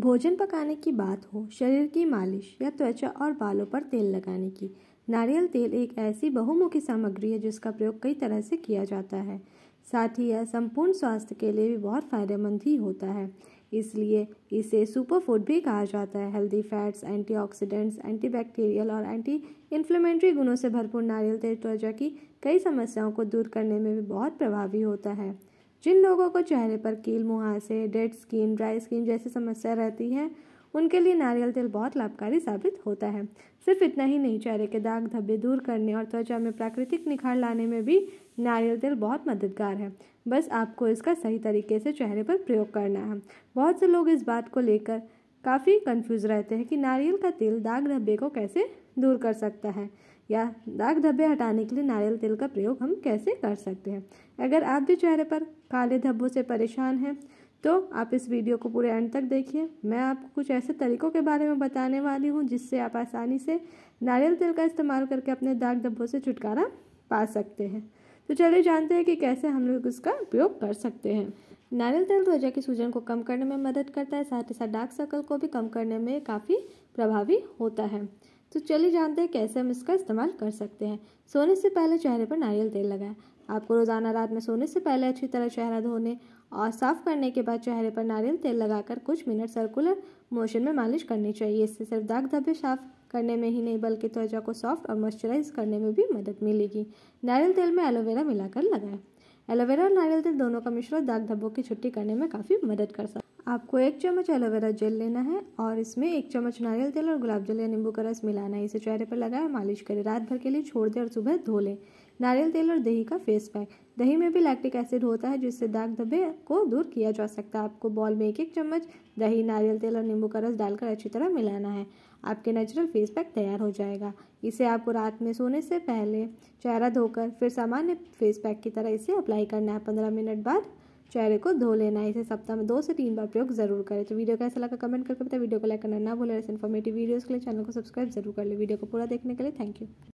भोजन पकाने की बात हो शरीर की मालिश या त्वचा और बालों पर तेल लगाने की नारियल तेल एक ऐसी बहुमुखी सामग्री है जिसका प्रयोग कई तरह से किया जाता है साथ ही यह संपूर्ण स्वास्थ्य के लिए भी बहुत फायदेमंद ही होता है इसलिए इसे सुपर फूड भी कहा जाता है हेल्दी फैट्स एंटीऑक्सीडेंट्स एंटीबैक्टीरियल और एंटी इन्फ्लेमेंट्री गुणों से भरपूर नारियल तेल त्वचा की कई समस्याओं को दूर करने में भी बहुत प्रभावी होता है जिन लोगों को चेहरे पर कील मुहासे डेड स्किन ड्राई स्किन जैसी समस्या रहती है उनके लिए नारियल तेल बहुत लाभकारी साबित होता है सिर्फ इतना ही नहीं चेहरे के दाग धब्बे दूर करने और त्वचा में प्राकृतिक निखार लाने में भी नारियल तेल बहुत मददगार है बस आपको इसका सही तरीके से चेहरे पर प्रयोग करना है बहुत से लोग इस बात को लेकर काफ़ी कंफ्यूज रहते हैं कि नारियल का तेल दाग धब्बे को कैसे दूर कर सकता है या दाग धब्बे हटाने के लिए नारियल तेल का प्रयोग हम कैसे कर सकते हैं अगर आप भी चेहरे पर काले धब्बों से परेशान हैं तो आप इस वीडियो को पूरे एंड तक देखिए मैं आपको कुछ ऐसे तरीकों के बारे में बताने वाली हूँ जिससे आप आसानी से नारियल तेल का इस्तेमाल करके अपने दाग धब्बों से छुटकारा पा सकते हैं तो चलिए जानते हैं कि कैसे हम लोग इसका उपयोग कर सकते हैं नारियल तेल त्वचा की सूजन को कम करने में मदद करता है साथ ही साथ डार्क सर्कल को भी कम करने में काफ़ी प्रभावी होता है तो चलिए जानते हैं कैसे हम इसका इस्तेमाल कर सकते हैं सोने से पहले चेहरे पर नारियल तेल लगाएं आपको रोज़ाना रात में सोने से पहले अच्छी तरह चेहरा धोने और साफ करने के बाद चेहरे पर नारियल तेल लगाकर कुछ मिनट सर्कुलर मोशन में मालिश करनी चाहिए इससे सिर्फ दाग धब्बे साफ करने में ही नहीं बल्कि त्वचा को सॉफ्ट और मॉइस्चराइज करने में भी मदद मिलेगी नारियल तेल में एलोवेरा मिलाकर लगाएं एलोवेरा और नारियल तेल दोनों का मिश्रण दाग धब्बों की छुट्टी करने में काफ़ी मदद कर सकता आपको एक चम्मच एलोवेरा जेल लेना है और इसमें एक चम्मच नारियल तेल और गुलाब जल या नींबू का रस मिलाना है इसे चेहरे पर लगाएं और मालिश करें रात भर के लिए छोड़ दें और सुबह धो लें नारियल तेल और दही का फेस पैक दही में भी लैक्टिक एसिड होता है जिससे दाग धब्बे को दूर किया जा सकता है आपको बॉल में एक एक चम्मच दही नारियल तेल और नींबू का रस डालकर अच्छी तरह मिलाना है आपके नेचुरल फेस पैक तैयार हो जाएगा इसे आपको रात में सोने से पहले चेहरा धोकर फिर सामान्य फेस पैक की तरह इसे अप्लाई करना है पंद्रह मिनट बाद चेहरे को धो लेना है इसे सप्ताह में दो से तीन बार प्रयोग जरूर करें तो वीडियो कैसा लगा कमेंट करके बताए वीडियो को लाइक करना ना भूलें ऐसे इन्फॉर्मेटिव वीडियोज़ के लिए चैनल को सब्सक्राइब जरूर कर ले वीडियो को पूरा देखने के लिए थैंक यू